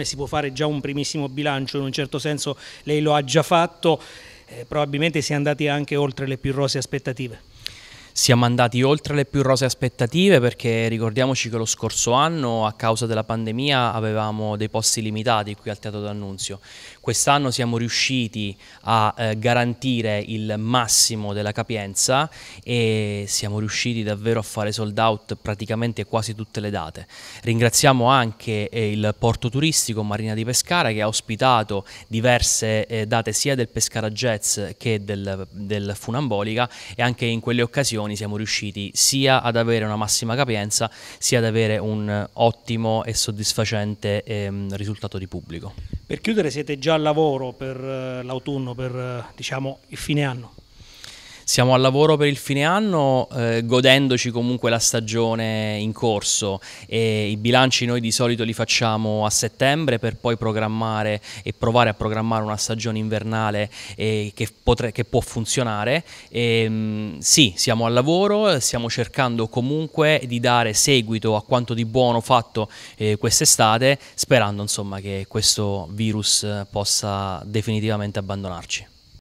e si può fare già un primissimo bilancio, in un certo senso lei lo ha già fatto, eh, probabilmente si è andati anche oltre le più rose aspettative siamo andati oltre le più rose aspettative perché ricordiamoci che lo scorso anno a causa della pandemia avevamo dei posti limitati qui al Teatro d'Annunzio. Quest'anno siamo riusciti a eh, garantire il massimo della capienza e siamo riusciti davvero a fare sold out praticamente quasi tutte le date. Ringraziamo anche eh, il porto turistico Marina di Pescara che ha ospitato diverse eh, date sia del Pescara Jazz che del, del Funambolica e anche in quelle occasioni giovani siamo riusciti sia ad avere una massima capienza sia ad avere un ottimo e soddisfacente ehm, risultato di pubblico. Per chiudere siete già al lavoro per eh, l'autunno, per eh, diciamo, il fine anno? Siamo al lavoro per il fine anno, eh, godendoci comunque la stagione in corso e i bilanci noi di solito li facciamo a settembre per poi programmare e provare a programmare una stagione invernale eh, che, potre, che, può funzionare. E, ehm, mh, sì, siamo al lavoro, stiamo cercando comunque di dare seguito a quanto di buono fatto eh, quest'estate, sperando insomma che questo virus possa definitivamente abbandonarci.